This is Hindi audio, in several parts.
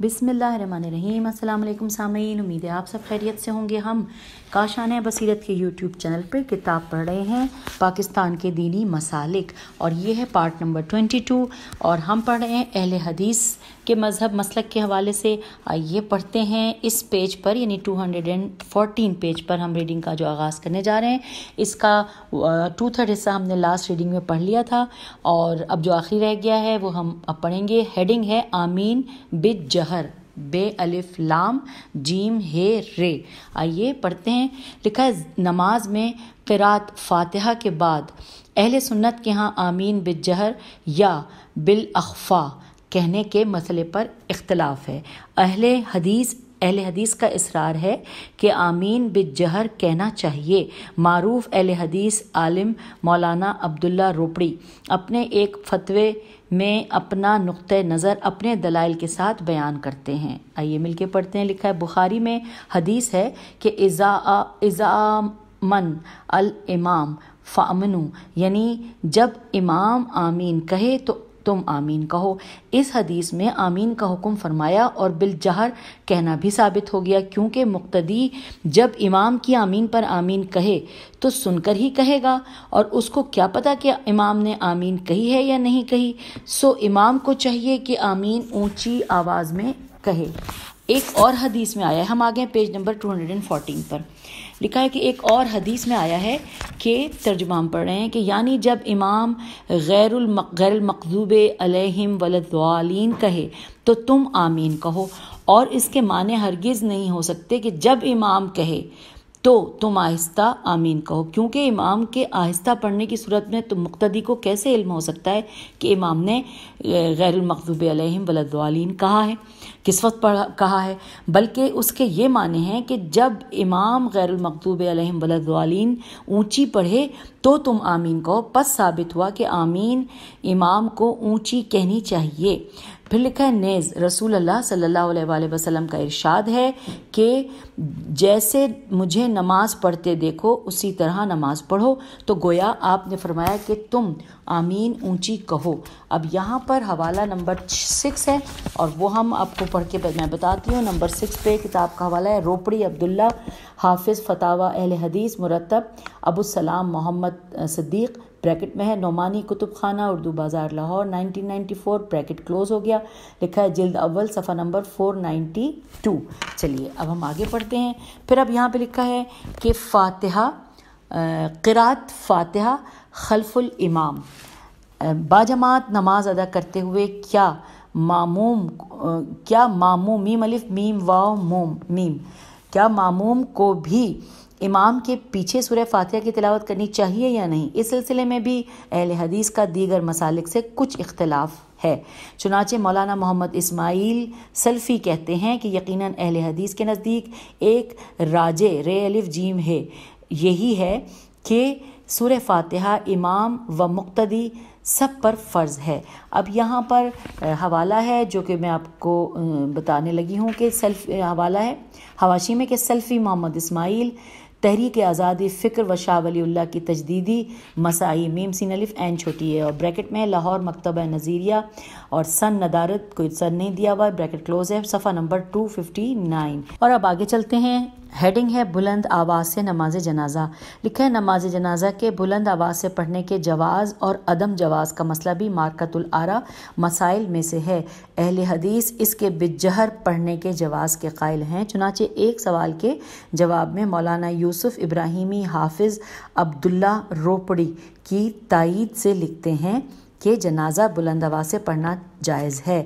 बिसमीम अल्लाम सामीन उम्मीद है आप सब खैरियत से होंगे हम काशान बसीरत के यूट्यूब चैनल पर किताब पढ़ रहे हैं पाकिस्तान के दीनी मसालिक और ये है पार्ट नंबर ट्वेंटी टू और हम पढ़ रहे हैं अहल हदीस के मज़हब मसलक के हवाले से आइए पढ़ते हैं इस पेज पर यानी 214 पेज पर हम रीडिंग का जो आगाज़ करने जा रहे हैं इसका टू थर्ड हिस्सा हमने लास्ट रीडिंग में पढ़ लिया था और अब जो आखिर रह गया है वो हम अब पढ़ेंगे हेडिंग है आमीन बिज जहर बे अलिफ लाम जीम हे रे आइए पढ़ते हैं लिखा है नमाज में फ़िरात फातिहा के बाद अहल सुन्नत के यहाँ आमीन बिजहर या बिल अखफ़ा कहने के मसले पर इख्तलाफ है अहल हदीस अहल हदीस का इसरार है कि आमीन बे जहर कहना चाहिए मारूफ अहल हदीस आलिम मौलाना अब्दुल्ला रोपड़ी अपने एक फतवे में अपना नुक़ नज़र अपने दलाइल के साथ बयान करते हैं आइए मिलके पढ़ते हैं लिखा है बुखारी में हदीस है कि इज़ा इज़ामन अल इमाम फ़ामनु यानी जब इमाम आमीन कहे तो तुम आमीन कहो इस हदीस में आमीन का हुक्म फरमाया और बिल जहर कहना भी साबित हो गया क्योंकि मुक्तदी जब इमाम की आमीन पर आमीन कहे तो सुनकर ही कहेगा और उसको क्या पता कि इमाम ने आमीन कही है या नहीं कही सो इमाम को चाहिए कि आमीन ऊंची आवाज़ में कहे एक और हदीस में आया है हम आ गए पेज नंबर 214 पर लिखा है कि एक और हदीस में आया है कि तर्जुमा हम पढ़ रहे हैं कि यानी जब इमाम गैरुल गैरमकूब अलहम वलदालीन कहे तो तुम आमीन कहो और इसके माने हरगिज़ नहीं हो सकते कि जब इमाम कहे तो तुम आहिस्ता आमीन कहो क्योंकि इमाम के आहिस्ता पढ़ने की सूरत में तुम तो मुक्तदी को कैसे इल्म हो सकता है कि इमाम ने गैरमकूब अलहम वलदालीन कहा है किस वक्त पढ़ा कहा है बल्कि उसके ये माने हैं कि जब इमाम गैरमकतूब अलहम वलदालीन ऊँची पढ़े तो तुम आमीन कहो पस साबित हुआ कि आमीन इमाम को ऊँची कहनी चाहिए फिर लिखा है नेज़ रसूल अल्लाह सल्लल्लाहु अलैहि वसल्लम का इरशाद है कि जैसे मुझे नमाज़ पढ़ते देखो उसी तरह नमाज़ पढ़ो तो गोया आपने फरमाया कि तुम आमीन ऊंची कहो अब यहाँ पर हवाला नंबर सिक्स है और वो हम आपको पढ़ के मैं बताती हूँ नंबर सिक्स पे किताब का हवाला है रोपड़ी अब्दुल्ला हाफिज़ फतावा अहल हदीस मुरतब अबूसलाम मोहम्मद सदीक़ ब्रैकेट में है नोमानी कुतुब खाना उर्दू बाज़ार लाहौर 1994 ब्रैकेट क्लोज हो गया लिखा है जल्द अव्वल सफ़ा नंबर 492 चलिए अब हम आगे पढ़ते हैं फिर अब यहाँ पे लिखा है कि फातिहा क़रात फातिहा खलफुल इमाम बाजमात नमाज अदा करते हुए क्या मामूम क्या मामूम मीम अलिफ मीम वाओ मोम मीम क्या मामूम को भी इमाम के पीछे सुरह फातिहा की तिलावत करनी चाहिए या नहीं इस सिलसिले में भी अहल हदीस का दीगर मसालिक से कुछ इख्तलाफ है चुनाचे मौलाना मोहम्मद इस्माइल सल्फ़ी कहते हैं कि यकीनन अहल हदीस के नज़दीक एक राजे रे अलिफ जीम है यही है कि सुरह फातिहा इमाम व मुक्तदी सब पर फ़र्ज़ है अब यहाँ पर हवाला है जो कि मैं आपको बताने लगी हूँ कि सेल्फ हवाला है हवाशी में कि सेल्फ़ी मोहम्मद इस्माइल तहरीक आज़ादी फ़िक्र व शाह की तजदीदी मसाई मीम सीन अलिफ एन छोटी है और ब्रैकेट में लाहौर मकतबा नज़ीरिया और सन नदारत कोई सर नहीं दिया हुआ ब्रैकेट क्लोज है सफ़ा नंबर टू फिफ्टी नाइन और अब आगे चलते हैं हेडिंग है बुलंद आवाज़ से नमाज जनाजा लिखा है नमाज जनाजा के बुलंद आवाज़ से पढ़ने के जवाज़ और अदम जवाज़ का मसला भी आरा मसाइल में से है अहल हदीस इसके बिजहर पढ़ने के जवाज़ के कायल हैं चुनाचे एक सवाल के जवाब में मौलाना यूसुफ इब्राहिमी हाफिज़ अब्दुल्ला रोपड़ी की तइद से लिखते हैं के जनाजा बुलंद आवाज़ से पढ़ना जायज़ है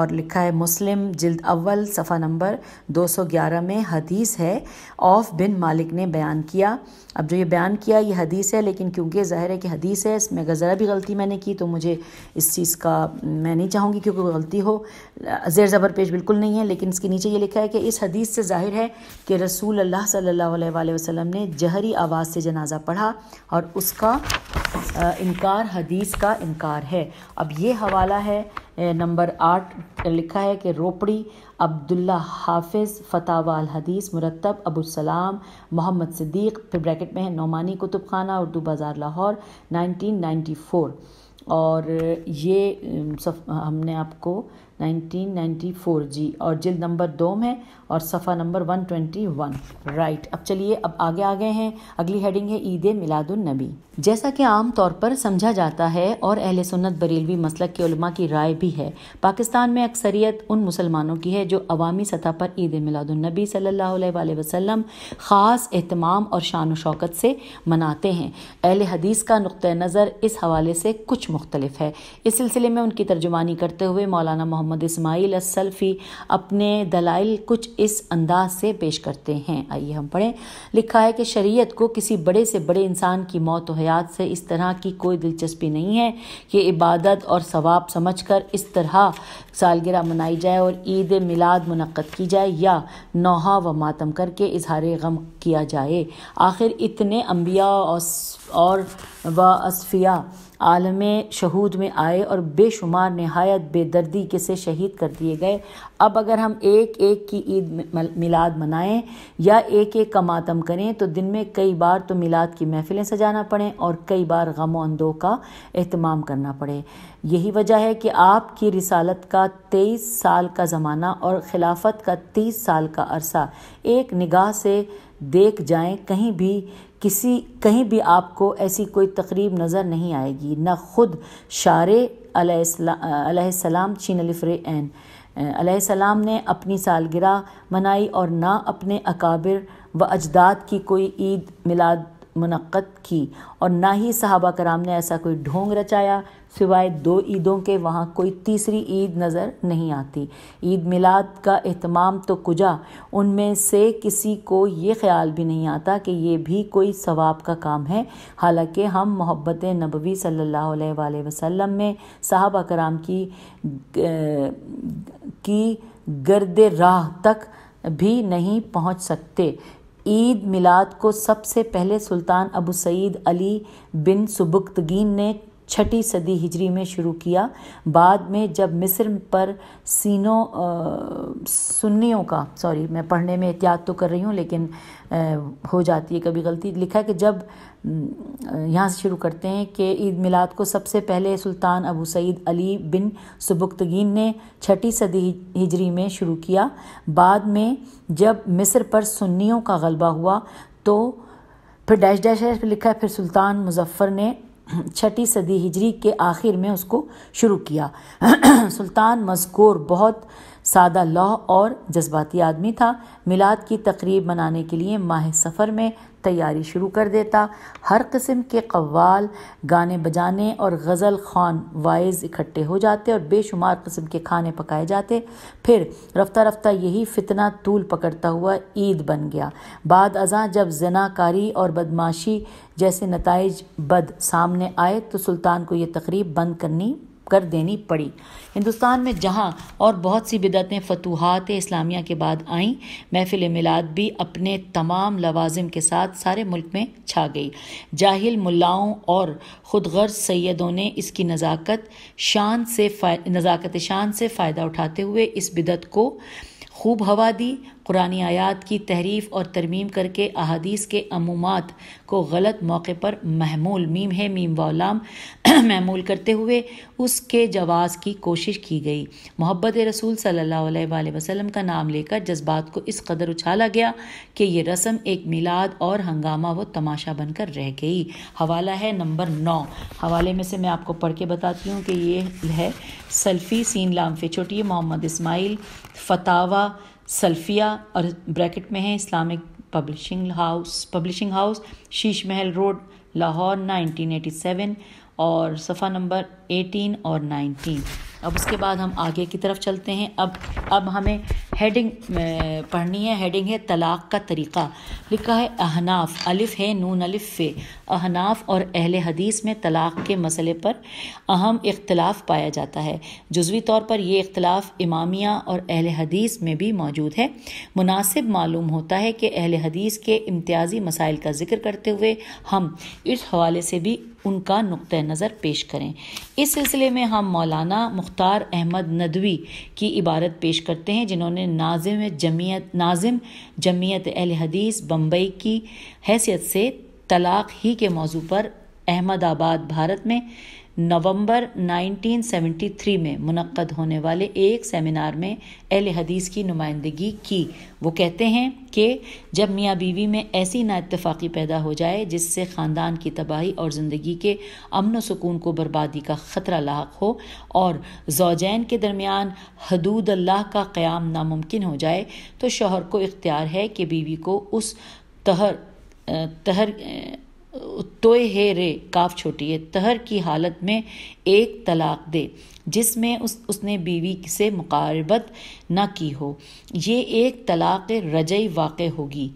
और लिखा है मुस्लिम जिल्द अव्वल सफ़ा नंबर 211 में हदीस है ऑफ बिन मालिक ने बयान किया अब जो ये बयान किया ये हदीस है लेकिन क्योंकि ज़ाहिर है कि हदीस है इसमें अगर ज़रा भी गलती मैंने की तो मुझे इस चीज़ का मैं नहीं चाहूँगी क्योंकि गलती हो ज़ेर ज़बर पेश बिल्कुल नहीं है लेकिन इसके नीचे ये लिखा है कि इस हदीस से ज़ाहिर है कि रसूल अल्लाह सल्ला वसलम ने जहरी आवाज़ से जनाजा पढ़ा और उसका इनकार हदीस का इनकार है अब ये हवाला है नंबर आठ लिखा है कि रोपड़ी अब्दुल्ला हाफिज़ फ़तावाल हदीस मुरतब सलाम मोहम्मद सिद्दीक फिर ब्रैकेट में है नौमानी कुतुब खाना उर्दू बाज़ार लाहौर 1994 और ये सफ, हमने आपको 1994 जी और जिल नंबर दो में और सफ़ा नंबर 121 राइट अब चलिए अब आगे आ गए हैं अगली हेडिंग है ईद मिलादुलनबी जैसा कि आम तौर पर समझा जाता है और अहल सुन्नत बरेलवी मसलक के उलमा की राय भी है पाकिस्तान में अक्सरियत उन मुसलमानों की है जो अवामी सतह पर ईद मिलादुलनबी सल्ला वसलम ख़ास अहतमाम और शान शौकत से मनाते हैं अहल हदीस का नुक़ नज़र इस हवाले से कुछ मुख्तलिफ है इस सिलसिले में उनकी तर्जुमानी करते हुए मौलाना मोहम्मद मोहम्मद इसमाइल असलफ़ी अपने दलाइल कुछ इस अंदाज से पेश करते हैं आइए हम पढ़ें लिखा है कि शरीयत को किसी बड़े से बड़े इंसान की मौत हयात से इस तरह की कोई दिलचस्पी नहीं है कि इबादत और सवाब समझ कर इस तरह सालगिरह मनाई जाए और ईद मिलाद मनक़द की जाए या नौहा व मातम करके इजहार गम किया जाए आखिर इतने अम्बिया और और व असफिया आलम शहूद में आए और बेशुमार नहायत बेदर्दी के से शहीद कर दिए गए अब अगर हम एक एक की ईद मिलाद मनाएं या एक एक का मातम करें तो दिन में कई बार तो मिलाद की महफ़िलें सजाना पड़ें और कई बार गम अंदो का अहतमाम करना पड़े यही वजह है कि आपकी रिसालत का तेईस साल का ज़माना और खिलाफत का तीस साल का अरसा एक निगाह से देख जाएं कहीं भी किसी कहीं भी आपको ऐसी कोई तकरीब नज़र नहीं आएगी न ख़ुद शार सलाम चीन फ़रैन सलाम ने अपनी सालगिरह मनाई और ना अपने अकाबिर व अजदाद की कोई ईद मिलाद मनक़द की और ना ही सहाबा कराम ने ऐसा कोई ढोंग रचाया सिवाय दो ईदों के वहाँ कोई तीसरी ईद नज़र नहीं आती ईद मिलाद का अहतमाम तो कुजा उनमें से किसी को ये ख्याल भी नहीं आता कि ये भी कोई सवाब का काम है हालांकि हम मोहब्बत नबवी सल्लल्लाहु अलैहि वसल्लम में साहबा कराम की की गर्द राह तक भी नहीं पहुंच सकते ईद मिलाद को सबसे पहले सुल्तान अबू सईद अली बिन सुबुक्तगीन ने छठी सदी हिजरी में शुरू किया बाद में जब मिस्र पर सीनो सुन्नियों का सॉरी मैं पढ़ने में एहतियात तो कर रही हूँ लेकिन आ, हो जाती है कभी गलती लिखा कि जब यहाँ से शुरू करते हैं कि ईद मिलाद को सबसे पहले सुल्तान अबू सईद अली बिन सुबुक्तगीन ने छठी सदी हिजरी में शुरू किया बाद में जब मिस्र पर सुन्नियों का गलबा हुआ तो फिर डैश डैश है फिर लिखा है फिर सुल्तान मुजफ्फ़र ने छठी सदी हिजरी के आखिर में उसको शुरू किया सुल्तान मजकूर बहुत सादा लौह और जज्बाती आदमी था मिलाद की तकरीब मनाने के लिए माह सफ़र में तैयारी शुरू कर देता हर किस्म के कव्वाल गाने बजाने और गज़ल खान वाइज इकट्ठे हो जाते और बेशुमार किस्म के खाने पकाए जाते फिर रफ्ता रफ्ता यही फितना तूल पकड़ता हुआ ईद बन गया बाद अजा जब जनाकारी और बदमाशी जैसे नतज बद सामने आए तो सुल्तान को ये तकरीब बंद करनी कर देनी पड़ी हिंदुस्तान में जहां और बहुत सी बिदतें फतूहत इस्लामिया के बाद आईं महफिल मिलाद भी अपने तमाम लवाजम के साथ सारे मुल्क में छा गई जाहिल मुलाओं और खुदगर सैदों ने इसकी नज़ाकत शान से नज़ाकत शान से फ़ायदा उठाते हुए इस बिदत को खूब हवा दी कुरानी आयात की तहरीफ और तरमीम करके अहादीस के अमूमात को गलत मौके पर महमूल मीम है मीम वालाम महमूल करते हुए उसके जवाज़ की कोशिश की गई मोहब्बत रसूल सल्ला वसम का नाम लेकर जज्बात को इस कदर उछाला गया कि यह रस्म एक मिलाद और हंगामा व तमाशा बनकर रह गई हवाला है नंबर नौ हवाले में से मैं आपको पढ़ के बताती हूँ कि ये है सल्फ़ी सीन लाम लामफे छोटी मोहम्मद इसमाइल फतावा सल्फिया और ब्रैकेट में है Islamic Publishing House publishing house Sheesh Mahal road Lahore 1987 और सफ़ा नंबर 18 और 19 अब उसके बाद हम आगे की तरफ चलते हैं अब अब हमें हेडिंग पढ़नी है हेडिंग है तलाक़ का तरीक़ा लिखा है अहनाफ अलिफ है नून अलिफ फे अहनाफ और अहल हदीस में तलाक़ के मसले पर अहम इख्तलाफ पाया जाता है जजवी तौर पर यह इख्तलाफ इमामिया और अहल हदीस में भी मौजूद है मुनासिब मालूम होता है कि अहल हदीस के इम्तियाजी मसाइल का जिक्र करते हुए हम इस हवाले से भी उनका नुक़ नज़र पेश करें इस सिलसिले में हम मौलाना मुख्तार अहमद नदवी की इबारत पेश करते हैं जिन्होंने नाजिम जमीयत नाजिम जमीयत अहल हदीस बम्बई की हैसियत से तलाक़ ही के मौजू पर अहमदाबाद भारत में नवंबर 1973 में मुनद होने वाले एक सेमिनार में अहल हदीस की नुमाइंदगी की वो कहते हैं कि जब मियाँ बीवी में ऐसी नाइतफाक़ी पैदा हो जाए जिससे ख़ानदान की तबाही और ज़िंदगी के अमन सुकून को बर्बादी का ख़तरा लाक हो और जोजैन के दरमियान हदूद अल्लाह का क़्याम नामुमकिन हो जाए तो शोहर को इख्तियार है कि बीवी को उस तहर तहर तोय है रे काफ छोटी है तहर की हालत में एक तलाक दे जिसमें उस उसने बीवी से मुकारबत ना की हो ये एक तलाक रजई वाक़ होगी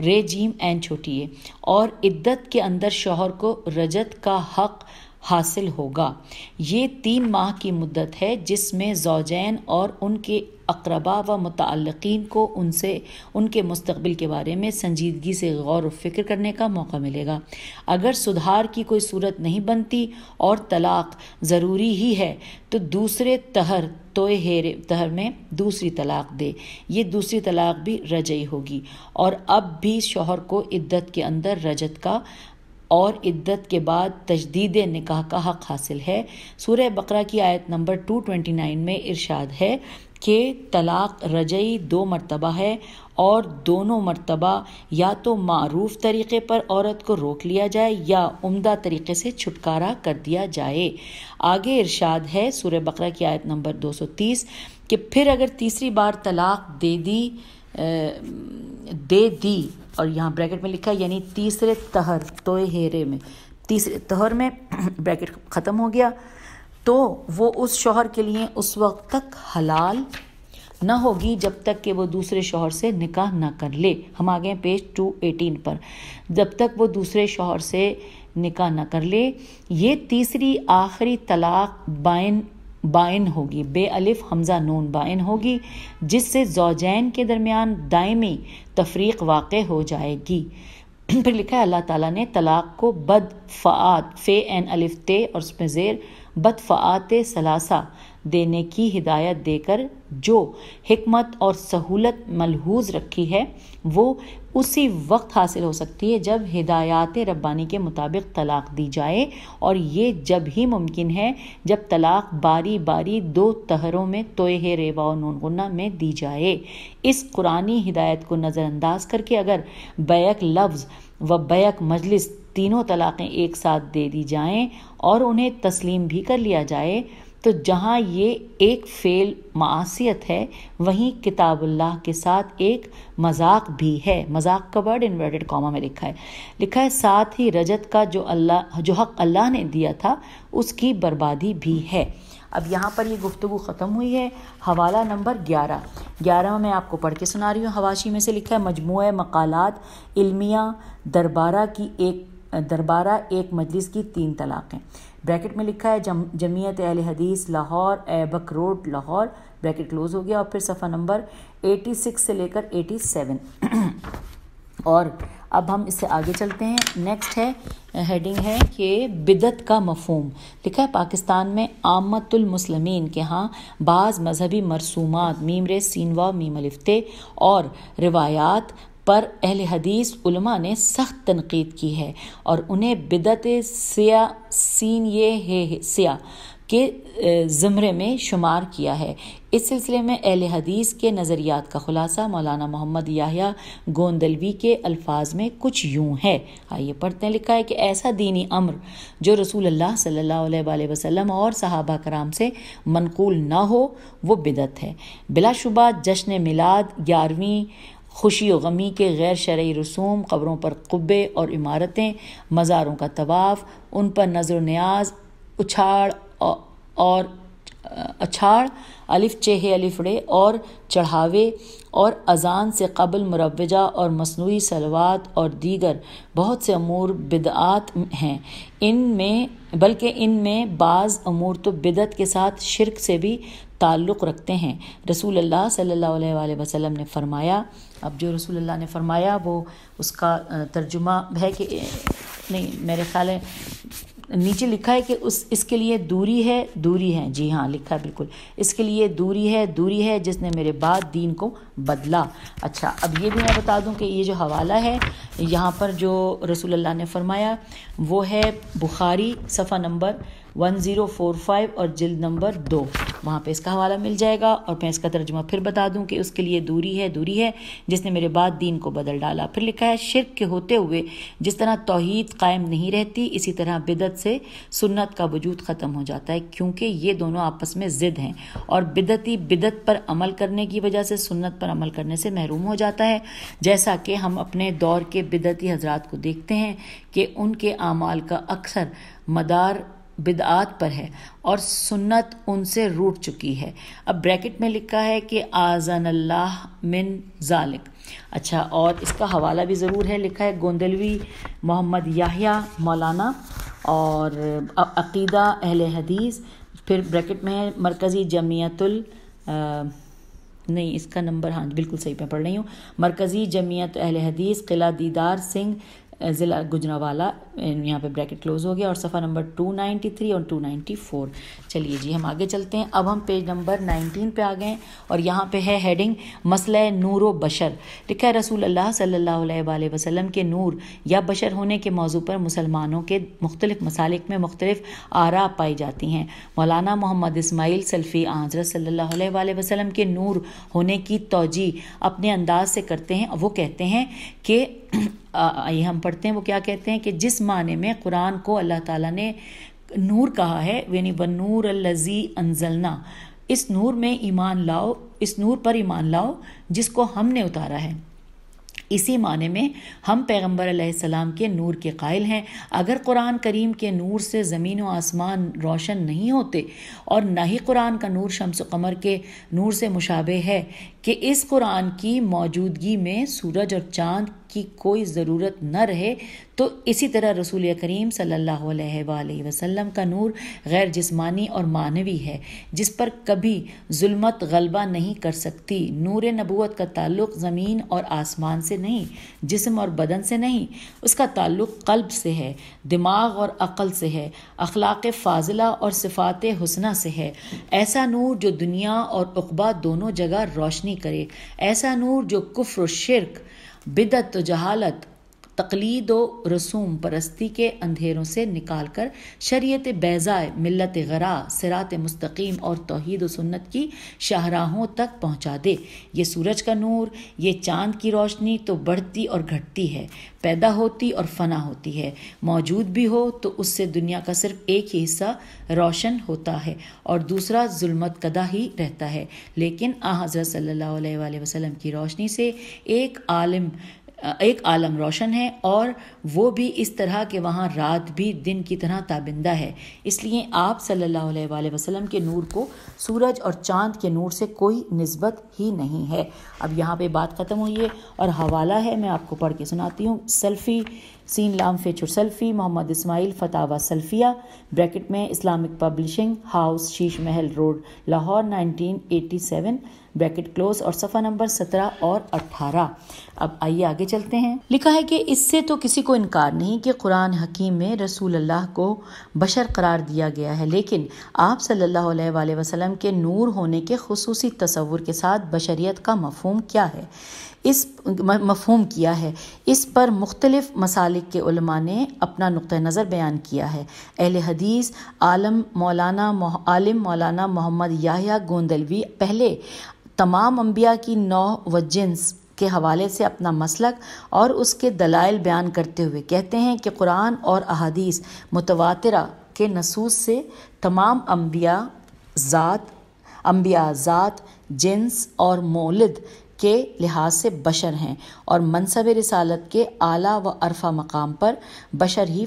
रे जीम एन छोटी है और इद्दत के अंदर शोहर को रजत का हक़ हासिल होगा ये तीन माह की मुद्दत है जिसमें जोजैन और उनके अकरबा व मतलकिन को उनसे उनके मुस्तबिल के बारे में संजीदगी से गौर व फिक्र करने का मौका मिलेगा अगर सुधार की कोई सूरत नहीं बनती और तलाक ज़रूरी ही है तो दूसरे तहर तोय हेरे तहर में दूसरी तलाक दे ये दूसरी तलाक भी रजई होगी और अब भी शोहर को इद्दत के अंदर रजत का और इद्दत के बाद तजदीद निकाह का हक हासिल है सूर्य बकरा की आयत नंबर 229 में इरशाद है कि तलाक रजई दो मरतबा है और दोनों मरतबा या तो मरूफ तरीक़े पर औरत को रोक लिया जाए या उम्दा तरीक़े से छुटकारा कर दिया जाए आगे इरशाद है सूर्य बकरा की आयत नंबर 230 कि फिर अगर तीसरी बार तलाक दे दी दे दी और यहाँ ब्रैकेट में लिखा है यानी तीसरे तहर तो हेरे में तीसरे तहर में ब्रैकेट ख़त्म हो गया तो वो उस शोहर के लिए उस वक्त तक हलाल न होगी जब तक कि वो दूसरे शोहर से निकाह ना कर ले हम आ गए पेज टू एटीन पर जब तक वो दूसरे शोहर से निकाह ना कर ले ये तीसरी आखिरी तलाक बाइन बाइन होगी बे अलिफ हमजा नून बाइन होगी जिससे जौजैन के दरमियान दायमी तफरीक वाक़ हो जाएगी फिर लिखा है अल्लाह ताला ने तलाक़ को बद फ़ात फ़े एन अलिफ़ते और उसमें ज़ेर बद फ़ात सलासा देने की हिदायत देकर जो हमत और सहूलत मलहूज रखी है वो उसी वक्त हासिल हो सकती है जब हिदायत रब्बानी के मुताबिक तलाक़ दी जाए और ये जब ही मुमकिन है जब तलाक़ बारी बारी दो तहरों में तोह रेवा और नूनगुन्ना में दी जाए इस कुरानी हिदायत को नज़रअंदाज करके अगर बैक लफ्ज़ व बैक मजलिस तीनों तलाक़ें एक साथ दे दी जाएं और उन्हें तस्लीम भी कर लिया जाए तो जहाँ ये एक फेल मासीत है वहीं किताबुल्लाह के साथ एक मजाक भी है मजाक का वर्ड इन्वर्टेड कॉमा में लिखा है लिखा है साथ ही रजत का जो अल्लाह जो हक अल्लाह ने दिया था उसकी बर्बादी भी है अब यहाँ पर ये गुफ्तु ख़त्म हुई है हवाला नंबर ग्यारह ग्यारह में आपको पढ़ के सुना रही हूँ हवाशी में से लिखा है मजमू मकालत इलमिया दरबारा की एक दरबारा एक मजलिस की तीन तलाक़ें ब्रैकेट में लिखा है जम Jamiat Ahl Hadith Lahore Aibak road Lahore bracket close हो गया और फिर सफ़ा नंबर 86 से लेकर 87 और अब हम इससे आगे चलते हैं नेक्स्ट है हेडिंग है कि बिदत का मफहम लिखा है पाकिस्तान में आमतुलमसलम के यहाँ बाज़ मजहबी मरसूमात मीमरे सीनवा मीम और रिवायात पर अहल हदीस उलमा ने सख्त तनकीद की है और उन्हें बिदत सिया सीन ये है सिया के ज़मरे में शुमार किया है इस सिलसिले में अहल हदीस के नज़रियात का ख़ुलासा मौलाना मोहम्मद याहिया गोंदलवी के अल्फाज में कुछ यूं है आइए पढ़ते हैं लिखा है कि ऐसा दीनी अम्र जो रसूल अल्लाह सल्लल्लाहु अलैहि वसल्लम और सहाबा कराम से मनकूल ना हो वो बिदत है बिलाशुबा जश्न मिलाद ग्यारहवीं खुशी व गमी के गैर शर्य रसूम कब्रों पर कुब्बे और इमारतें मज़ारों का तवाफ़ उन पर नजर न्याज उछाड़ और अछाड़ अलिफ चेहे अलिफड़े और चढ़ावे और अजान से कबल मुरवजा और मसनू सलवात और दीगर बहुत से अमूर बिदआत हैं इन में बल्कि इन में बाज़ अमूर तो बिदत के साथ शिरक से भी ताल्लुक़ रखते हैं रसूल अल्लाह सल्लल्लाहु अलैहि वसल्लम ने फरमाया अब जो रसूलुल्लाह ने फरमाया वो उसका तर्जुमा है कि नहीं मेरे ख्याल है नीचे लिखा है कि उस इसके लिए दूरी है दूरी है जी हाँ लिखा है बिल्कुल इसके लिए दूरी है दूरी है जिसने मेरे बाद दीन को बदला अच्छा अब ये भी मैं बता दूं कि ये जो हवाला है यहाँ पर जो रसूलुल्लाह ने फरमाया वो है बुखारी सफ़ा नंबर 1045 और जिल्द नंबर दो वहाँ पे इसका हवाला मिल जाएगा और मैं इसका तर्जुमा फिर बता दूँ कि उसके लिए दूरी है दूरी है जिसने मेरे बाद दीन को बदल डाला फिर लिखा है शिरक के होते हुए जिस तरह तोहद कायम नहीं रहती इसी तरह बिदत से सुन्नत का वजूद ख़त्म हो जाता है क्योंकि ये दोनों आपस में ज़िद हैं और बिदती बिदत पर अमल करने की वजह से सुन्नत पर अमल करने से महरूम हो जाता है जैसा कि हम अपने दौर के बिदती हजरात को देखते हैं कि उनके आमाल का अक्सर मदार बिदात पर है और सुन्नत उनसे रूट चुकी है अब ब्रैकेट में लिखा है कि आज़न अल्लाह मिन जालिक अच्छा और इसका हवाला भी ज़रूर है लिखा है गोंदलवी मोहम्मद याहिया मौलाना और अकीदा अहल हदीस फिर ब्रैकेट में है मरकज़ी जमीयतुल नहीं इसका नंबर हाँ बिल्कुल सही पे पढ़ रही हूँ मरकज़ी जमीयत अहल हदीस किला दीदार सिंह ज़िला गुजरावाला यहाँ पे ब्रैकेट क्लोज हो गया और सफ़ा नंबर 293 और 294 चलिए जी हम आगे चलते हैं अब हम पेज नंबर 19 पे आ गए और यहाँ पे है हेडिंग मसला नूर बशर लिखा है रसूल अल्लाह सल्लल्लाहु अलैहि वसल्लम के नूर या बशर होने के मौजू पर मुसलमानों के मुख्तलिफ मसालिक में मुख्तलिफ आरा पाई जाती हैं मौलाना मोहम्मद इसमाइल सल्फ़ी आजरत सल्ला वसलम के नूर होने की तोजी अपने अंदाज से करते हैं वो कहते हैं कि आइए हम पढ़ते हैं वो क्या कहते हैं कि जिस माने में कुरान को अल्लाह ताला ने नूर कहा है यानी बन नूर लजी अनजलना इस नूर में ईमान लाओ इस नूर पर ईमान लाओ जिसको हमने उतारा है इसी माने में हम पैगंबर सलाम के नूर के कायल हैं अगर कुरान करीम के नूर से ज़मीन व आसमान रोशन नहीं होते और ना ही कुरान का नूर शम्स कमर के नूर से मुशाबे है कि इस कुरान की मौजूदगी में सूरज और चांद की कोई ज़रूरत न रहे तो इसी तरह रसूल करीम सल्लल्लाहु अलैहि वसल्लम का नूर गैर जिस्मानी और मानवी है जिस पर कभी जुल्मत गलबा नहीं कर सकती नूर नबूत का ताल्लुक ज़मीन और आसमान से नहीं जिस्म और बदन से नहीं उसका ताल्लुक कल्ब से है दिमाग और अक़ल से है अखलाक फाजिला और सिफात हसना से है ऐसा नूर जो दुनिया और अकबा दोनों जगह रोशनी करे ऐसा नूर जो कुफ्र शिरक बिदत जहालत तकलीद व रसूम परस्ती के अंधेरों से निकाल कर शरीत बैज़ा मिलत गरा सिरात मुस्तकीम और तोहद व सुन्नत की शाहराहों तक पहुँचा दे ये सूरज का नूर ये चाँद की रोशनी तो बढ़ती और घटती है पैदा होती और फना होती है मौजूद भी हो तो उससे दुनिया का सिर्फ एक ही हिस्सा रोशन होता है और दूसरा जुल्मत कदा ही रहता है लेकिन आ हज़रत सल्ला वसलम की रोशनी से एक आलम एक आलम रोशन है और वो भी इस तरह के वहाँ रात भी दिन की तरह ताबिंदा है इसलिए आप सल्लल्लाहु अलैहि वसल्लम के नूर को सूरज और चांद के नूर से कोई नस्बत ही नहीं है अब यहाँ पे बात ख़त्म हुई है और हवाला है मैं आपको पढ़ के सुनाती हूँ सेल्फ़ी सीन लाम फेचुर सल्फ़ी मोहम्मद इसमाइल फतावा सल्फ़िया ब्रैकेट में Islamic Publishing house Sheesh Mahal road Lahore 1987 bracket close और सफ़ा नंबर 17 और 18 अब आइए आगे चलते हैं लिखा है कि इससे तो किसी को इनकार नहीं कि कुरान हकीम में रसूल अल्लाह को बशर करार दिया गया है लेकिन आप सल्ला वसलम के नूर होने के खसूसी तस्वुर के साथ बशरीत का मफहम क्या है इस मफहूम किया है इस पर मुख्तलिफ़ मसालिक के उलमा ने अपना नुक़ नज़र बयान किया है अहल हदीस आलम मौलाना आलम मौलाना मोहम्मद याहिया गोंदलवी पहले तमाम अम्बिया की नौ व जिन्स के हवाले से अपना मसलक और उसके दलाइल बयान करते हुए कहते हैं कि कुरान और अहदीस मुतवातरा के नसूस से तमाम अम्बिया ज़ात अम्बिया ज़ात जिन्स और मोलद के लिहाज से बशर हैं और मनसब रिसालत के आला व अरफा मकाम पर बशर ही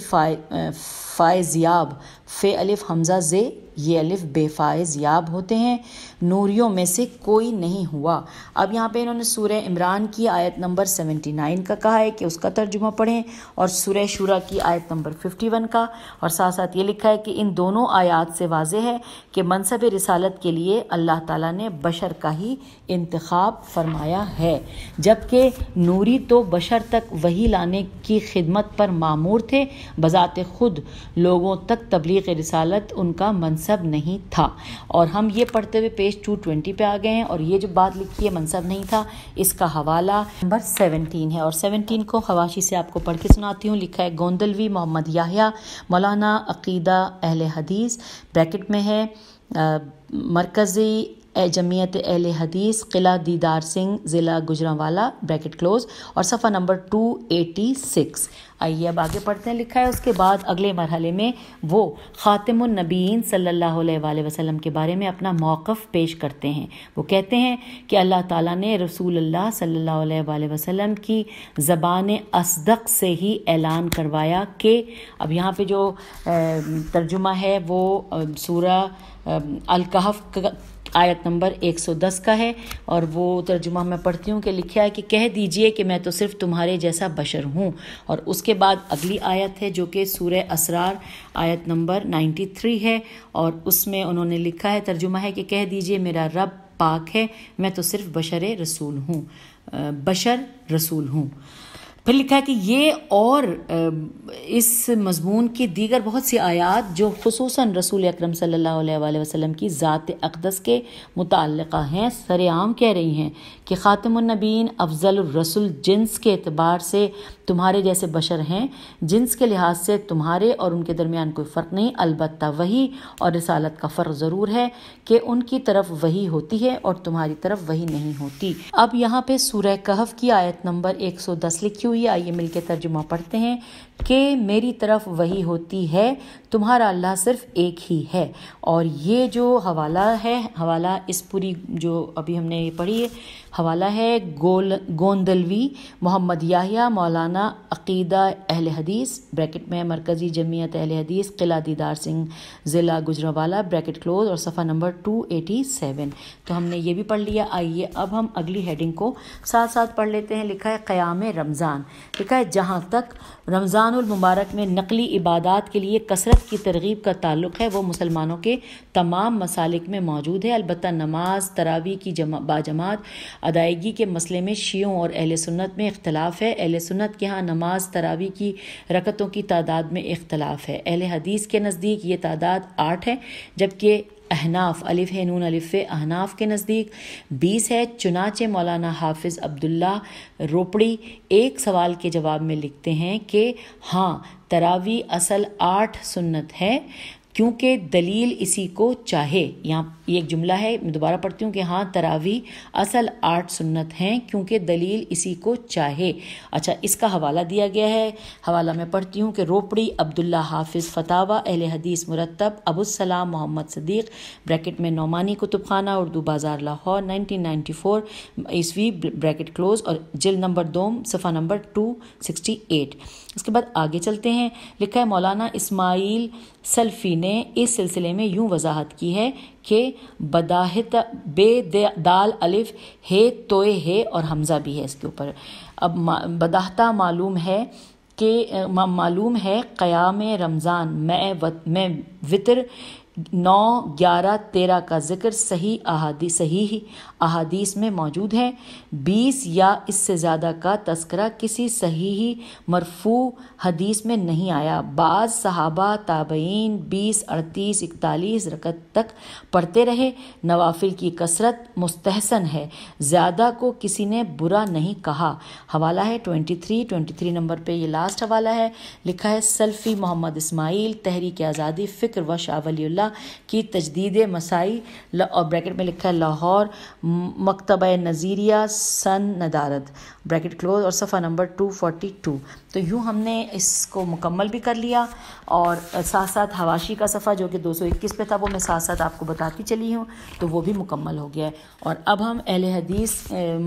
याब फ़े अलिफ हमज़ा ज़े ये अलिफ बेफायजियाब होते हैं नूरियों में से कोई नहीं हुआ अब यहाँ पे इन्होंने सूर्य इमरान की आयत नंबर 79 का कहा है कि उसका तर्जुमा पढ़ें और सूर्य शुरा की आयत नंबर 51 का और साथ साथ ये लिखा है कि इन दोनों आयात से वाज है कि मनसब रिसालत के लिए अल्लाह ताली ने बशर का ही इंतखब फरमाया है जबकि नूरी तो बशर तक वही लाने की खिदमत पर मामूर थे बज़ात खुद लोगों तक तबलीग रसालत उनका मनसब नहीं था और हम ये पढ़ते हुए पेज टू ट्वेंटी पर आ गए हैं और ये जो बात लिखी है मनसब नहीं था इसका हवाला नंबर सेवनटीन है और सेवनटीन को हवाशी से आपको पढ़ के सुनाती हूँ लिखा है गोंदलवी मोहम्मद याहिया मौलाना अकीदा अहल हदीस ब्रैकेट में है मरकज़ी ए जमीयत अहल हदीस किला दीदार सिंह ज़िला गुजरावाला ब्रैकेट क्लोज और सफ़ा नंबर टू एटी सिक्स आइए अब आगे पढ़ते हैं लिखा है उसके बाद अगले मरहले में वो ख़ातिमनबीन सल्ला वसम के बारे में अपना मौक़ पेश करते हैं वो कहते हैं कि अल्लाह ताला ने रसूल सल्ला वसलम की ज़बान असदक से ही ऐलान करवाया कि अब यहाँ पर जो तर्जुमा है वो सूरा अलकहफ़ आयत नंबर 110 का है और वो तर्जुमा मैं पढ़ती हूँ कि लिखा है कि कह दीजिए कि मैं तो सिर्फ तुम्हारे जैसा बशर हूँ और उसके बाद अगली आयत है जो कि सूर्य असरार आयत नंबर 93 है और उसमें उन्होंने लिखा है तर्जुमा है कि कह दीजिए मेरा रब पाक है मैं तो सिर्फ बशर रसूल हूँ बशर रसूल हूँ फिर लिखा है कि ये और इस मजमून की दीगर बहुत सी आयात जो खसूस रसूल अक्रम सल्ला की ज़ात अकदस के मुतक़ हैं सरेआम कह रही हैं कि ख़ातमनबीन अफजल रसूल जिन्स के अतबार से तुम्हारे जैसे बशर हैं जिन्स के लिहाज से तुम्हारे और उनके दरमियान कोई फ़र्क नहीं अलबत् वही और रसालत का फ़र्क ज़रूर है कि उनकी तरफ वही होती है और तुम्हारी तरफ वही नहीं होती अब यहाँ पर सूर्य कहफ की आयत नंबर एक सौ दस लिखी हुई हुई आइए मिलकर तर्जुमा पढ़ते हैं कि मेरी तरफ वही होती है तुम्हारा अल्लाह सिर्फ एक ही है और ये जो हवाला है हवाला इस पूरी जो अभी हमने ये पढ़ी है हवाला है गोल गोंदलवी मोहम्मद याहिया मौलाना अकीदा अहल हदीस ब्रैकेट में मरकज़ी जमीयत अहल हदीस किला दीदार सिंह ज़िला गुजरावाला ब्रैकेट क्लोज और सफ़ा नंबर टू एटी सेवन तो हमने ये भी पढ़ लिया आइए अब हम अगली हेडिंग को साथ साथ पढ़ लेते हैं लिखा है क़याम रमज़ान लिखा है जहाँ तक रमज़ान मुबारक में नकली इबादत के लिए कसरत की तरगीब का ताल्लुक है वो मुसलमानों के तमाम मसालिक में मौजूद है अलबत् नमाज तरावी की जमा बाजमात अदायगी के मसले में शीयों और अहल सुन्नत में इख्तलाफ है अहल सुन्नत के यहाँ नमाज तरावी की रकतों की तादाद में इख्तलाफ है अहल हदीस के नज़दीक ये तादाद आठ है जबकि अहनाफ अलिफ है नून अलिफ अहनाफ के नज़दीक बीस है चुनाचे मौलाना हाफिज़ अब्दुल्ला रोपड़ी एक सवाल के जवाब में लिखते हैं कि हाँ तरावी असल आठ सुन्नत है क्योंकि दलील इसी को चाहे यहाँ ये एक जुमला है मैं दोबारा पढ़ती हूँ कि हाँ तरावी असल आठ सुन्नत हैं क्योंकि दलील इसी को चाहे अच्छा इसका हवाला दिया गया है हवाला मैं पढ़ती हूँ कि रोपड़ी अब्दुल्ला हाफिज़ फतावा अहल हदीस मुरतब अबुलसलाम मोहम्मद सदीक ब्रैकेट में Naumani Kutub Khana Urdu Bazaar Lahore nineteen ninety four ईस्वी ब्रैकेट क्लोज और जल नंबर दो सफ़ा नंबर टू सिक्सटी एट इसके बाद आगे चलते हैं लिखा है मौलाना इसमाइल सल्फ़ी ने इस सिलसिले में यूँ वजाहत की है के बदाहत बे दाल अलिफ हे तोए है और हमज़ा भी है इसके ऊपर अब मा, बदाहता मालूम है कि मालूम है क़याम रमज़ान मैं मैं वितर नौ ग्यारह तेरह का जिक्र सही अहादी सही अहादीस में मौजूद है बीस या इससे ज़्यादा का तस्करा किसी सही मरफू हदीस में नहीं आया बाज़ सहाबा ताबईन बीस अड़तीस इकतालीस रकत तक पढ़ते रहे नवाफिल की कसरत मुस्तहसन है ज़्यादा को किसी ने बुरा नहीं कहा हवाला है twenty three twenty three number पर यह लास्ट हवाला है लिखा है सल्फ़ी मोहम्मद इसमाइल तहरीक आज़ादी फ़िक्र व शाह की तजदीद मसाई और ब्रैकेट में लिखा है लाहौर मकतब नज़ीरिया सन नदारत ब्रैकेट क्लोज और सफ़ा नंबर टू फोर्टी टू तो यूँ हमने इसको मुकम्मल भी कर लिया और साथ साथ हवाशी का सफ़ा जो कि 221 पे था वो मैं साथ साथ आपको बताती चली हूँ तो वो भी मुकम्मल हो गया है और अब हम अहल हदीस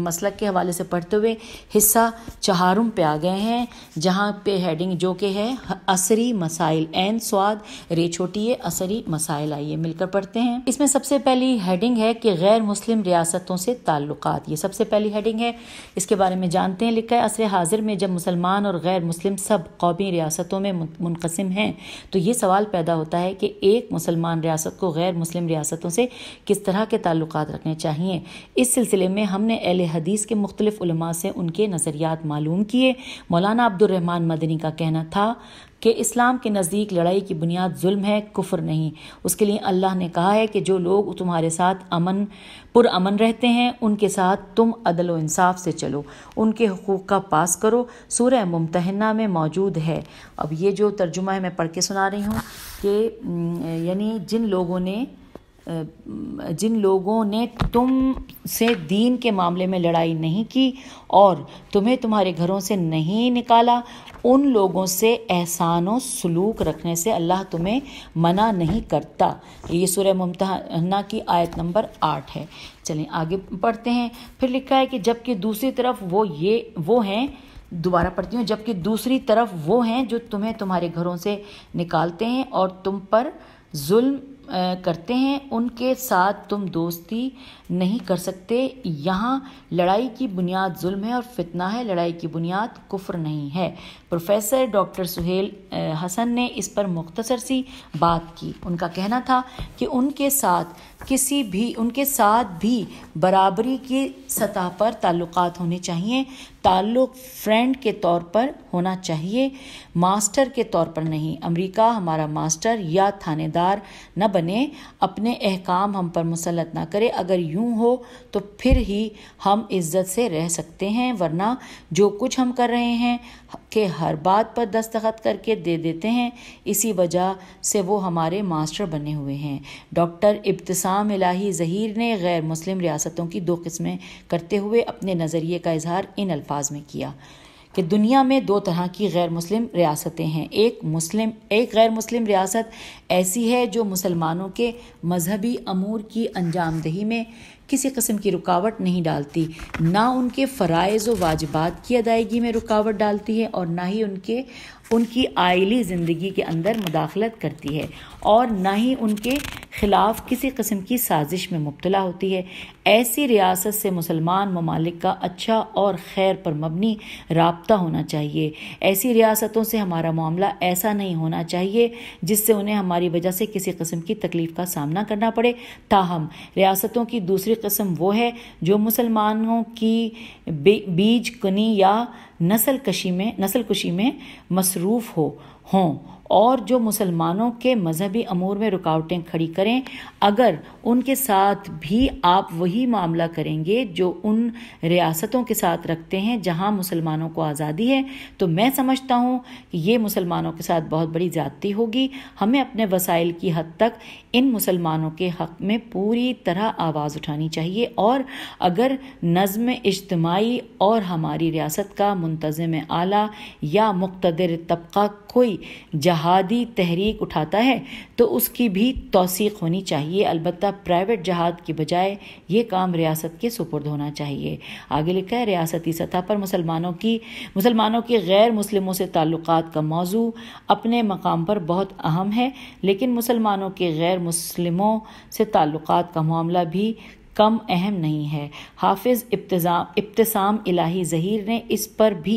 मसलक के हवाले से पढ़ते हुए हिस्सा चहारुम पे आ गए हैं जहाँ पे हेडिंग जो कि है असरी मसाइल एन स्वाद रे छोटी है असरी मसाइल आइए मिलकर पढ़ते हैं इसमें सबसे पहली हेडिंग है कि गैर मुस्लिम रियासतों से ताल्लुक ये सबसे पहली हेडिंग है इसके बारे में जानते हैं लिखा है असर हाजिर में जब मुसलमान और गैर गैर मुस्लिम सब कौमी रियासतों में मुनकसम हैं तो ये सवाल पैदा होता है कि एक मुसलमान रियासत को गैर मुस्लिम रियासतों से किस तरह के ताल्लुक रखने चाहिए इस सिलसिले में हमने एल हदीस के मुख्तलिफ से उनके नज़रियात मालूम किए मौलाना अब्दुलरहमान मदनी का कहना था कि इस्लाम के नज़दीक लड़ाई की बुनियाद जुल्म है कुफर नहीं उसके लिए अल्लाह ने कहा है कि जो लोग तुम्हारे साथ अमन पुरअमन रहते हैं उनके साथ तुम अदल व इंसाफ से चलो उनके हकूक़ का पास करो सूर्य मुमतहना में मौजूद है अब ये जो तर्जुमा है मैं पढ़ के सुना रही हूँ कि यानी जिन लोगों ने जिन लोगों ने तुम से दीन के मामले में लड़ाई नहीं की और तुम्हें तुम्हारे घरों से नहीं निकाला उन लोगों से एहसान व सलूक रखने से अल्लाह तुम्हें मना नहीं करता ये सूर्य ममतना की आयत नंबर आठ है चलें आगे पढ़ते हैं फिर लिखा है कि जबकि दूसरी तरफ वो ये वो हैं दोबारा पढ़ती हूँ जबकि दूसरी तरफ वो हैं जो तुम्हें तुम्हारे घरों से निकालते हैं और तुम पर जुल्म करते हैं उनके साथ तुम दोस्ती नहीं कर सकते यहाँ लड़ाई की बुनियाद जुल्म है और फितना है लड़ाई की बुनियाद कुफ्र नहीं है प्रोफेसर डॉक्टर सुहेल हसन ने इस पर मुख्तसर सी बात की उनका कहना था कि उनके साथ किसी भी उनके साथ भी बराबरी की सतह पर ताल्लुकात होने चाहिए ताल्लुक फ्रेंड के तौर पर होना चाहिए मास्टर के तौर पर नहीं अमेरिका हमारा मास्टर या थानेदार न बने अपने अहकाम हम पर मुसलत ना करे अगर यूं हो तो फिर ही हम इज्जत से रह सकते हैं वरना जो कुछ हम कर रहे हैं के हर बात पर दस्तखत करके दे देते हैं इसी वजह से वो हमारे मास्टर बने हुए हैं डॉक्टर इब्तसाम इलाही जहीर ने गैर मुस्लिम रियासतों की दो किस्में करते हुए अपने नज़रिए का इजहार इन अल्फाज में किया कि दुनिया में दो तरह की गैर मुस्लिम रियासतें हैं एक मुस्लिम एक गैर मुस्लिम रियासत ऐसी है जो मुसलमानों के मजहबी अमूर की अंजामदही में किसी कस्म की रुकावट नहीं डालती ना उनके फ़रज़ व वाजबात की अदायगी में रुकावट डालती है और ना ही उनके उनकी आयली ज़िंदगी के अंदर मुदाखलत करती है और ना ही उनके ख़िलाफ़ किसी कस्म की साजिश में मुबतला होती है ऐसी रियासत से मुसलमान ममालिक का अच्छा और खैर पर मबनी रबता होना चाहिए ऐसी रियासतों से हमारा मामला ऐसा नहीं होना चाहिए जिससे उन्हें हमारी वजह से किसी कस्म की तकलीफ़ का सामना करना पड़े ताहम रियासतों की दूसरी कस्म वो है जो मुसलमानों की बीज कनी या नसल कशी में नसल कुशी में मसरूफ़ हो हों और जो मुसलमानों के मजहबी अमूर में रुकावटें खड़ी करें अगर उनके साथ भी आप वही मामला करेंगे जो उन रियासतों के साथ रखते हैं जहां मुसलमानों को आज़ादी है तो मैं समझता हूं कि ये मुसलमानों के साथ बहुत बड़ी ज़्यादती होगी हमें अपने वसाइल की हद तक इन मुसलमानों के हक में पूरी तरह आवाज़ उठानी चाहिए और अगर नज़म इज्तमाही और हमारी रियासत का मुंतज़म आला या मुख्तर तबका कोई जा जहादी तहरीक उठाता है तो उसकी भी तोसीक होनी चाहिए अलबत् प्राइवेट जहाद की बजाय ये काम रियासत के सुपुर्द होना चाहिए आगे लिखा है रियासती सतह पर मुसलमानों की मुसलमानों के गैर मुस्लिमों से ताल्लुक़ का मौजू अपने मकाम पर बहुत अहम है लेकिन मुसलमानों के गैर मुसलमों से ताल्लुक़ का मामला भी कम अहम नहीं है हाफिज़ इब्तजाम इब्तसाम इलाही ज़हीर ने इस पर भी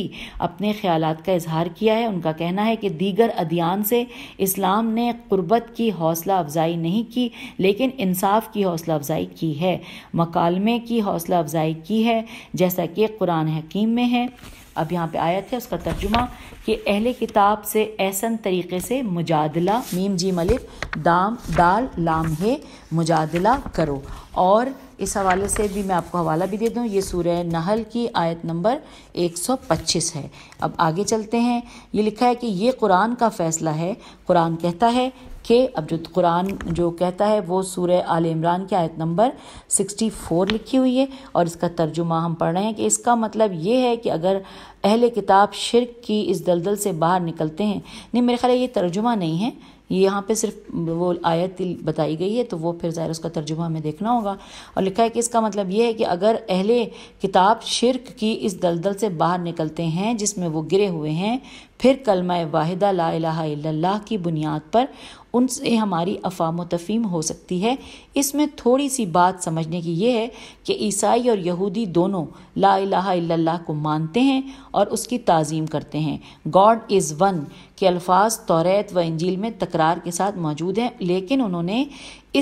अपने ख्याल का इजहार किया है उनका कहना है कि दीगर अदियान से इस्लाम ने कुर्बत की हौसला अफजाई नहीं की लेकिन इंसाफ की हौसला अफजाई की है मकालमे की हौसला अफजाई की है जैसा कि कुरान हकीम में है अब यहाँ पे आया था उसका तर्जुमा कि अहले किताब से ऐसन तरीके से मुजादला मीम जी मलिक दाम दाल लाम है मुजादला करो और इस हवाले से भी मैं आपको हवाला भी दे दूँ ये सूर्य नहल की आयत नंबर 125 है अब आगे चलते हैं ये लिखा है कि ये कुरान का फ़ैसला है कुरान कहता है कि अब जो कुरान जो कहता है वो सूर्य आल इमरान की आयत नंबर 64 लिखी हुई है और इसका तर्जुमा हम पढ़ रहे हैं कि इसका मतलब ये है कि अगर अहल किताब शिरक की इस दलदल से बाहर निकलते हैं नहीं मेरे ख्याल ये तर्जुमा नहीं है यहाँ पे सिर्फ वो आयत बताई गई है तो वो फिर ज़ाहिर उसका तर्जुमा हमें देखना होगा और लिखा है कि इसका मतलब ये है कि अगर अहले किताब शिरक की इस दलदल से बाहर निकलते हैं जिसमें वो गिरे हुए हैं फिर कलमा वाहिदा ला इलाहा इल्लल्लाह की बुनियाद पर उनसे हमारी अफाम तफीम हो सकती है इसमें थोड़ी सी बात समझने की यह है कि ईसाई और यहूदी दोनों ला इलाहा को मानते हैं और उसकी ताजीम करते हैं गॉड इज़ वन के अल्फाज तौरेत व इंजील में तकरार के साथ मौजूद हैं लेकिन उन्होंने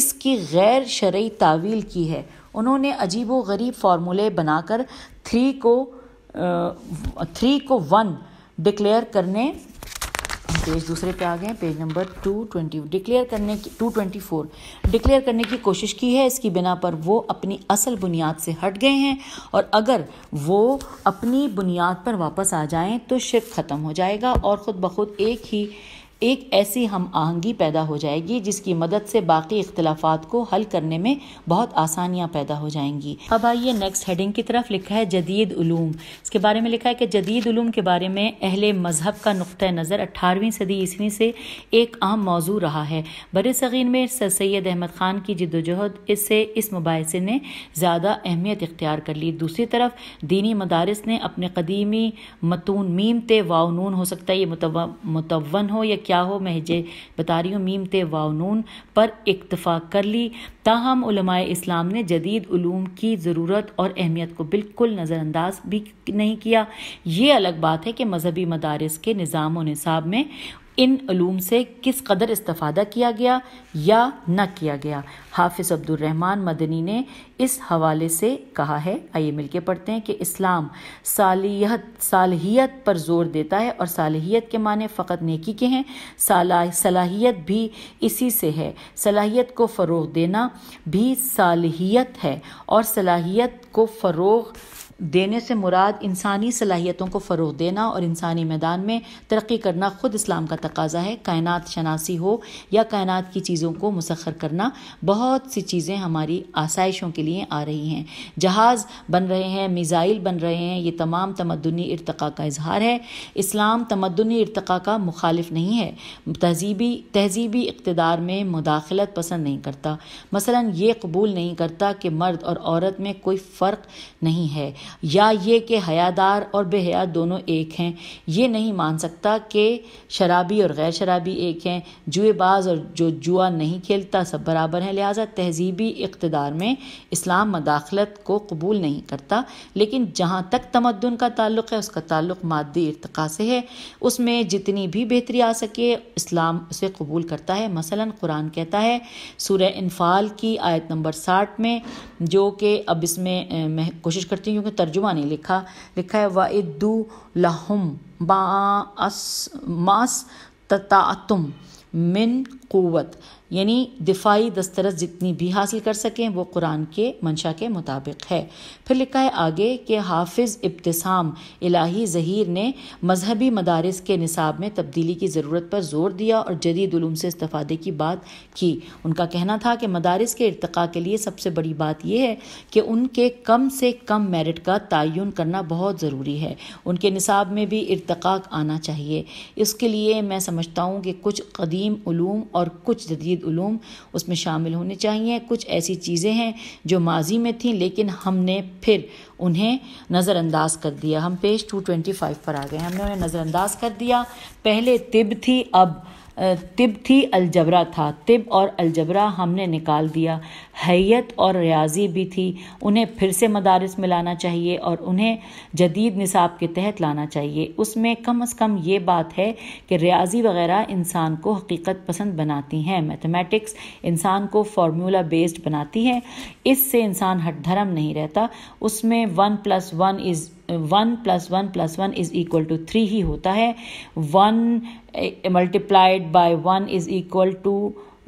इसकी गैर शर्य तावील की है उन्होंने अजीब व गरीब फार्मूले बनाकर थ्री को थ्री को वन डिक्लेयर करने पेज दूसरे पे आ गए हैं page number two twenty declare करने की टू ट्वेंटी फोर डिक्लेयर करने की कोशिश की है इसकी बिना पर वो अपनी असल बुनियाद से हट गए हैं और अगर वो अपनी बुनियाद पर वापस आ जाएं तो शिर्क ख़त्म हो जाएगा और ख़ुद ब खुद एक ही एक ऐसी हम आहंगी पैदा हो जाएगी जिसकी मदद से बाकी इख्तलाफात को हल करने में बहुत आसानियाँ पैदा हो जाएंगी अब आइए नेक्स्ट हेडिंग की तरफ लिखा है जदीद उलूम इसके बारे में लिखा है कि जदीद उलूम के बारे में अहले मज़हब का नुक़ नज़र अट्ठारहवीं सदी ईस्वी से एक आम मौजू रहा है बर सग़ीर में सर सैद अहमद ख़ान की जदोजहद इससे इस मुबासे ने ज़्यादा अहमियत इख्तियार कर ली दूसरी तरफ दीनी मदारस ने अपने कदीमी मतून मीम ते वाउनून हो सकता है ये मुतवन हो या क्या क्या हो हिजे बता रही हूँ मीम ते वाउनून पर इतफा कर ली ताहम इस्लाम ने जदीद उलूम की ज़रूरत और अहमियत को बिल्कुल नज़रअंदाज भी नहीं किया ये अलग बात है कि मजहबी मदारस के निज़ाम व निसाब में इन ूम से किस कदर इस्तफ़ादा किया गया या न किया गया हाफिज़ अब्दुलरहमान मदनी ने इस हवाले से कहा है आइए मिलके पढ़ते हैं कि इस्लाम सालियत सालहियत पर जोर देता है और सालहियत के माने फ़कत नेकी के हैं सलाहियत भी इसी से है सलाहियत को फ़रोग देना भी सालहियत है और सलाहियत को फ़रोग देने से मुराद इंसानी सलाहियतों को फ़रो देना और इंसानी मैदान में तरक्की करना ख़ुद इस्लाम का तकाजा है कायनात शनासी हो या कायनात की चीज़ों को मुसखर करना बहुत सी चीज़ें हमारी आसाइशों के लिए आ रही हैं जहाज़ बन रहे हैं मिज़ाइल बन रहे हैं ये तमाम तमदनी इरतका का इजहार है इस्लाम तमदनी इरतका का मुखालिफ नहीं है तहजीबी तहजीबी इकतदार में मुदाखलत पसंद नहीं करता मसला ये कबूल नहीं करता कि मर्द और औरत में कोई फ़र्क नहीं है या ये कि हयादार और बेहया दोनों एक हैं ये नहीं मान सकता कि शराबी और गैर शराबी एक हैं जुएबाज और जो जुआ नहीं खेलता सब बराबर हैं लिहाजा तहजीबी इकतदार में इस्लाम मदाखलत को कबूल नहीं करता लेकिन जहाँ तक तमदन का ताल्लुक है उसका ताल्लुक मादी इरतका से है उसमें जितनी भी बेहतरी आ सके इस्लाम उसे कबूल करता है मसला कुरान कहता है सूर्य इनफाल की आयत नंबर साठ में जो कि अब इसमें मैं कोशिश करती हूँ क्योंकि तर्जुमा नहीं लिखा लिखा है वाइदु लहुम बास मास तुम मिन क़वत यानी दिफाई दस्तरस जितनी भी हासिल कर सकें वो कुरान के मंशा के मुताबिक है फिर लिखा है आगे कि हाफिज़ इब्तसाम इलाही जहीर ने मजहबी मदारस के निसाब में तब्दीली की ज़रूरत पर जोर दिया और जदीद से इस्तफ़ादे की बात की उनका कहना था कि मदारस के इरतका के लिए सबसे बड़ी बात यह है कि उनके कम से कम मेरिट का तयन करना बहुत ज़रूरी है उनके निसाब में भी इरतक आना चाहिए इसके लिए मैं समझता हूँ कि कुछ कदीम ूम और और कुछ जदीद ूम उसमें शामिल होने चाहिए कुछ ऐसी चीज़ें हैं जो माजी में थी लेकिन हमने फिर उन्हें नज़रअंदाज कर दिया हम पेज टू ट्वेंटी फाइव पर आ गए हमने उन्हें नज़रअंदाज कर दिया पहले तिब थी अब तिब थी अलजबरा था तिब और अलजबरा हमने निकाल दिया हैत और रियाजी भी थी उन्हें फिर से मदारस में लाना चाहिए और उन्हें जदीद निसाब के तहत लाना चाहिए उसमें कम अज़ कम ये बात है कि रियाजी वगैरह इंसान को हकीकत पसंद बनाती हैं मैथमेटिक्स इंसान को फार्मूला बेस्ड बनाती है इससे इंसान हट धर्म नहीं रहता उसमें one plus one is one plus one plus one is equal to three ही होता है one multiplied by one is equal to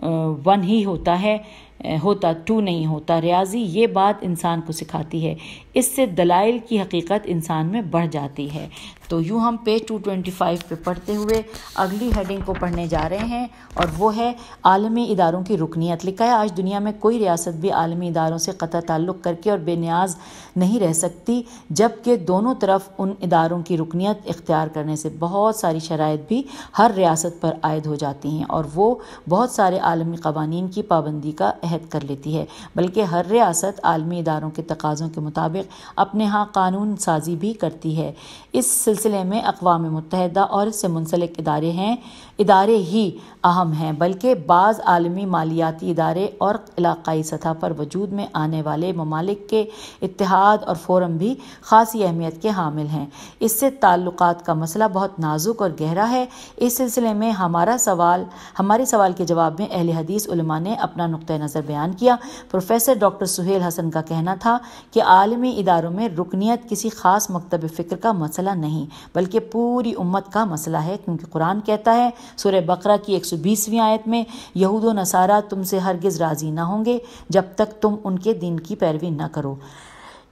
one ही होता है uh, होता टू नहीं होता रियाजी ये बात इंसान को सिखाती है इससे दलाइल की हकीकत इंसान में बढ़ जाती है तो यूँ हम पेज 225 पे पढ़ते हुए अगली हेडिंग को पढ़ने जा रहे हैं और वो है आलमी इदारों की रुकनीत लिखा है आज दुनिया में कोई रियासत भी आलमी इदारों से कतः ताल्लुक़ करके और बेनियाज नहीं रह सकती जबकि दोनों तरफ उन इदारों की रुकनीत इख्तियार करने से बहुत सारी शराब भी हर रियासत पर आयद हो जाती हैं और वो बहुत सारे आलमी कवानीन की पाबंदी का अहद कर लेती है बल्कि हर रियासत आलमी इदारों के तकाज़ों के मुताबिक अपने यहाँ कानून साजी भी करती है इस सिलसिले में अकवा मुतहदा और इससे मुंसलिक इदारे हैं इदारे ही अहम हैं बल्कि बाज़ आलमी मालियाती इदारे और इलाकई सतह पर वजूद में आने वाले ममालिक के इतिहाद और फोरम भी खासी अहमियत के हामिल हैं इससे ताल्लुक़ का मसला बहुत नाजुक और गहरा है इस सिलसिले में हमारा सवाल हमारे सवाल के जवाब में अहल हदीस ने अपना नुक़ नज़र बयान किया प्रोफेसर डॉक्टर सुहेल हसन का कहना था कि आलमी इदारों में रुकनीत किसी ख़ास मकतब फ़िक्र का मसला नहीं बल्कि पूरी उम्मत का मसला है क्योंकि कुरान कहता है सूर्य बकरा की एक सौ बीसवीं आयत में यहूद नसारा तुमसे हरगिज़ राज़ी ना होंगे जब तक तुम उनके दिन की पैरवी ना करो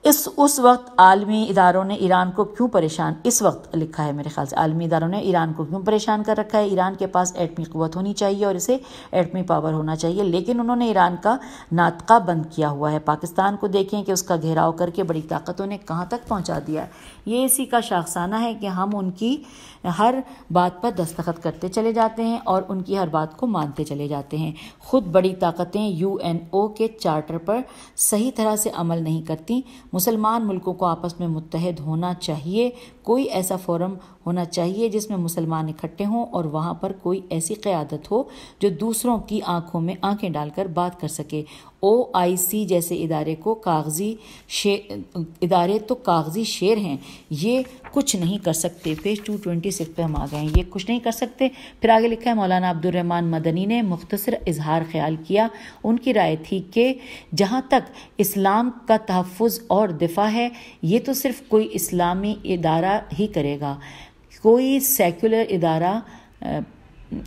इस उस वक्त आलमी इदारों ने ईरान को क्यों परेशान इस वक्त लिखा है मेरे ख्याल से आलमी इदारों ने ईरान को क्यों परेशान कर रखा है ईरान के पास एटमी क़वत होनी चाहिए और इसे एटमी पावर होना चाहिए लेकिन उन्होंने ईरान का नातका बंद किया हुआ है पाकिस्तान को देखें कि उसका घेराव करके बड़ी ताकतों ने कहाँ तक पहुँचा दिया ये इसी का शाखसाना है कि हम उनकी हर बात पर दस्तखत करते चले जाते हैं और उनकी हर बात को मानते चले जाते हैं खुद बड़ी ताकतें यू के चार्टर पर सही तरह से अमल नहीं करती मुसलमान मुल्कों को आपस में मुतहद होना चाहिए कोई ऐसा फोरम होना चाहिए जिसमें मुसलमान इकट्ठे हों और वहाँ पर कोई ऐसी क़्यादत हो जो दूसरों की आंखों में आंखें डालकर बात कर सके ओ आई सी जैसे इदारे को कागजी शेर इदारे तो कागजी शेर हैं ये कुछ नहीं कर सकते पेज टू ट्वेंटी सिक्स पर हम आ गए हैं ये कुछ नहीं कर सकते फिर आगे लिखा है मौलाना अब्दुलरहमान मदनी ने मुख्तसर इजहार ख्याल किया उनकी राय थी कि जहाँ तक इस्लाम का तहफ़ और दिफा है ये तो सिर्फ कोई इस्लामी इदारा इदारा ही करेगा कोई सेकुलर इदारा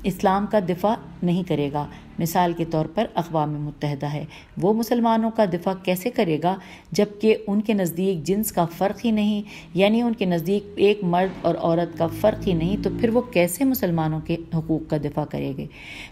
इस्लाम का दिफा नहीं करेगा मिसाल के तौर पर अकवा मुतहदा है वो मुसलमानों का दिफा कैसे करेगा जबकि उनके नज़दीक जिन्स का फ़र्क ही नहीं यानी उनके नज़दीक एक मर्द और औरत का फ़र्क ही नहीं तो फिर वो कैसे मुसलमानों के हकूक़ का दिफा करेंगे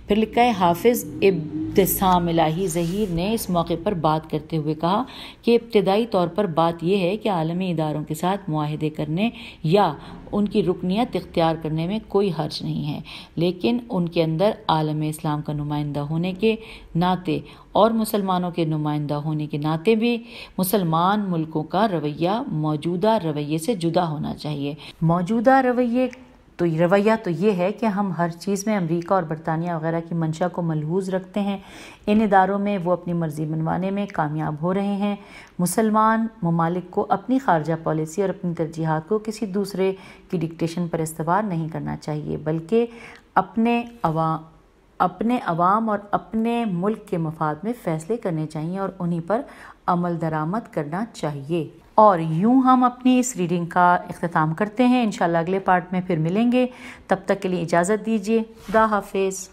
फिर लिखा है हाफिज़ इब्तसाम इलाही जहीर ने इस मौके पर बात करते हुए कहा कि इब्तदाई तौर पर बात यह है कि आलमी इदारों के साथ माहदे करने या उनकी रुकनीत इख्तियार करने में कोई हर्ज नहीं है लेकिन उनके अंदर आलम इस्लाम का नुमाइंदा होने के नाते और मुसलमानों के नुमाइंदा होने के नाते भी मुसलमान मुल्कों का रवैया मौजूदा रवैये से जुदा होना चाहिए मौजूदा रवैये तो रवैया तो ये है कि हम हर चीज़ में अमेरिका और बरतानिया वगैरह की मंशा को मलहूज रखते हैं इन इदारों में वो अपनी मर्ज़ी मनवाने में कामयाब हो रहे हैं मुसलमान ममालिक को अपनी खारजा पॉलिसी और अपनी तरजीहत को किसी दूसरे की डिक्टेशन पर इस्तेवाल नहीं करना चाहिए बल्कि अपने अवा अपने अवाम और अपने मुल्क के मफाद में फ़ैसले करने चाहिए और उन्हीं पर अमल दरामद करना चाहिए और यूं हम अपनी इस रीडिंग का अख्ताम करते हैं इन अगले पार्ट में फिर मिलेंगे तब तक के लिए इजाज़त दीजिए खुदा हाफिज़